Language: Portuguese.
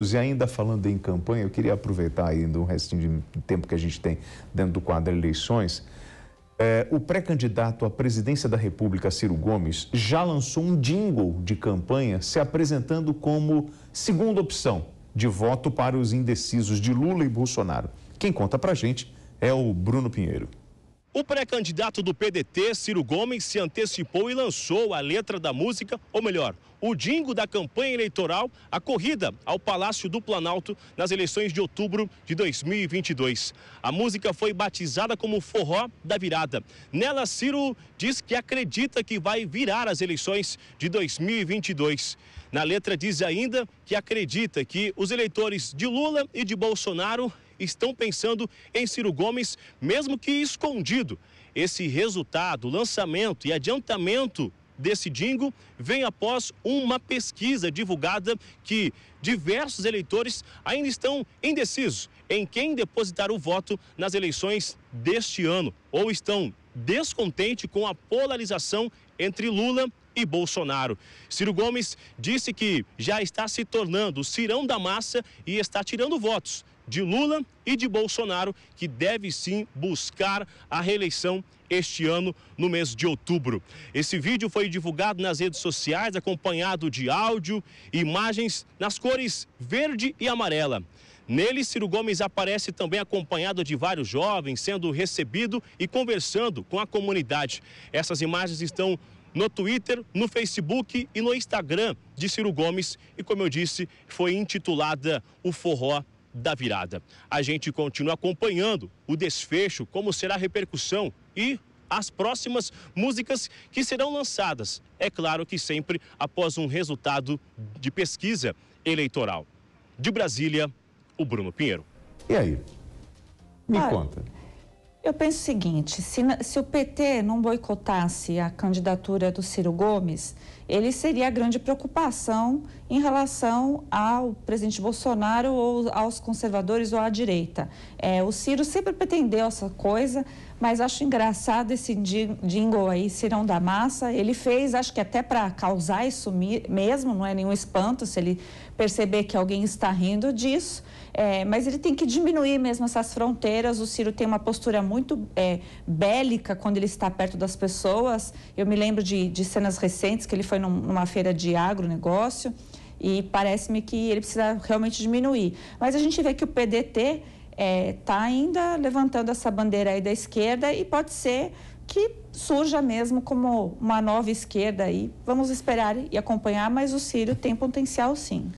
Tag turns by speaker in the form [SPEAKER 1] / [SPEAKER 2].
[SPEAKER 1] E ainda falando em campanha, eu queria aproveitar ainda um restinho de tempo que a gente tem dentro do quadro eleições. É, o pré-candidato à presidência da República, Ciro Gomes, já lançou um jingle de campanha se apresentando como segunda opção de voto para os indecisos de Lula e Bolsonaro. Quem conta pra gente é o Bruno Pinheiro.
[SPEAKER 2] O pré-candidato do PDT, Ciro Gomes, se antecipou e lançou a letra da música, ou melhor, o dingo da campanha eleitoral, a corrida ao Palácio do Planalto nas eleições de outubro de 2022. A música foi batizada como Forró da Virada. Nela, Ciro diz que acredita que vai virar as eleições de 2022. Na letra diz ainda que acredita que os eleitores de Lula e de Bolsonaro estão pensando em Ciro Gomes, mesmo que escondido. Esse resultado, lançamento e adiantamento desse dingo vem após uma pesquisa divulgada que diversos eleitores ainda estão indecisos em quem depositar o voto nas eleições deste ano ou estão descontentes com a polarização entre Lula e Bolsonaro. Ciro Gomes disse que já está se tornando o cirão da massa e está tirando votos de Lula e de Bolsonaro, que deve sim buscar a reeleição este ano, no mês de outubro. Esse vídeo foi divulgado nas redes sociais, acompanhado de áudio e imagens nas cores verde e amarela. Nele, Ciro Gomes aparece também acompanhado de vários jovens, sendo recebido e conversando com a comunidade. Essas imagens estão no Twitter, no Facebook e no Instagram de Ciro Gomes. E como eu disse, foi intitulada O Forró da virada. A gente continua acompanhando o desfecho, como será a repercussão e as próximas músicas que serão lançadas. É claro que sempre após um resultado de pesquisa eleitoral. De Brasília, o Bruno Pinheiro. E aí?
[SPEAKER 3] Me ah, conta. Eu penso o seguinte: se, se, o PT não boicotasse a candidatura do Ciro Gomes, ele seria a grande preocupação em relação ao presidente Bolsonaro ou aos conservadores ou à direita. É, o Ciro sempre pretendeu essa coisa, mas acho engraçado esse jingle aí, Cirão da Massa. Ele fez, acho que até para causar isso mesmo, não é nenhum espanto se ele perceber que alguém está rindo disso. É, mas ele tem que diminuir mesmo essas fronteiras. O Ciro tem uma postura muito muito é, bélica quando ele está perto das pessoas. Eu me lembro de, de cenas recentes que ele foi num, numa feira de agronegócio e parece-me que ele precisa realmente diminuir. Mas a gente vê que o PDT está é, tá ainda levantando essa bandeira aí da esquerda e pode ser que surja mesmo como uma nova esquerda aí. Vamos esperar e acompanhar, mas o Ciro tem potencial sim.